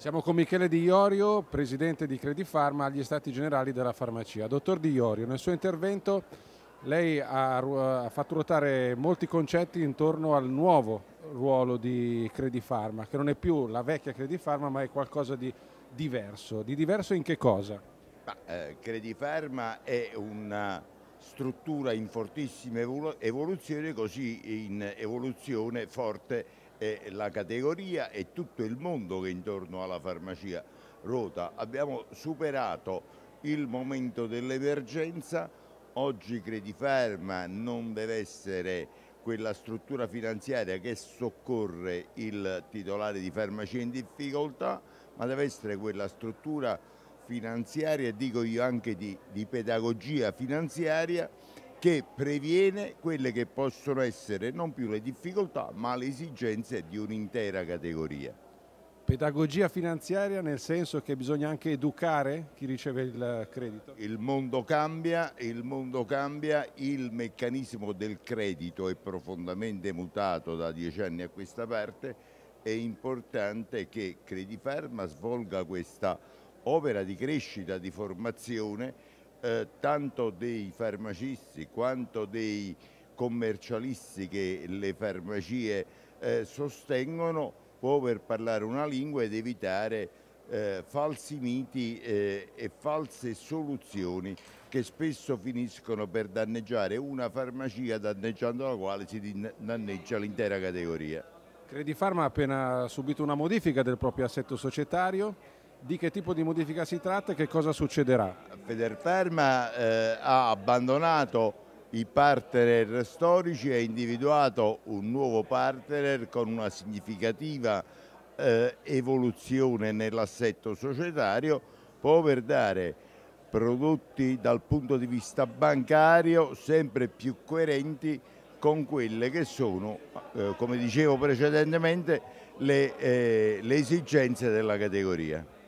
Siamo con Michele Di Iorio, presidente di Pharma agli Stati Generali della Farmacia. Dottor Di Iorio, nel suo intervento lei ha, fatto ruotare molti concetti intorno al nuovo ruolo di Pharma, che non è più la vecchia Pharma, ma è qualcosa di diverso. Di diverso in che cosa? Ma, eh, Credifarma è una struttura in fortissima evoluzione, così in evoluzione forte e la categoria e tutto il mondo che intorno alla farmacia ruota. Abbiamo superato il momento dell'emergenza, oggi Credifarma non deve essere quella struttura finanziaria che soccorre il titolare di farmacia in difficoltà, ma deve essere quella struttura finanziaria, dico io anche di, di pedagogia finanziaria, che previene quelle che possono essere non più le difficoltà ma le esigenze di un'intera categoria. Pedagogia finanziaria nel senso che bisogna anche educare chi riceve il credito? Il mondo cambia, il, mondo cambia, il meccanismo del credito è profondamente mutato da dieci anni a questa parte, è importante che Crediferma svolga questa opera di crescita, di formazione eh, tanto dei farmacisti quanto dei commercialisti che le farmacie eh, sostengono può per parlare una lingua ed evitare eh, falsi miti eh, e false soluzioni che spesso finiscono per danneggiare una farmacia danneggiando la quale si danneggia l'intera categoria. Credifarma ha appena subito una modifica del proprio assetto societario di che tipo di modifica si tratta e che cosa succederà? Federferma eh, ha abbandonato i partner storici e ha individuato un nuovo partner con una significativa eh, evoluzione nell'assetto societario può per dare prodotti dal punto di vista bancario sempre più coerenti con quelle che sono, eh, come dicevo precedentemente, le, eh, le esigenze della categoria.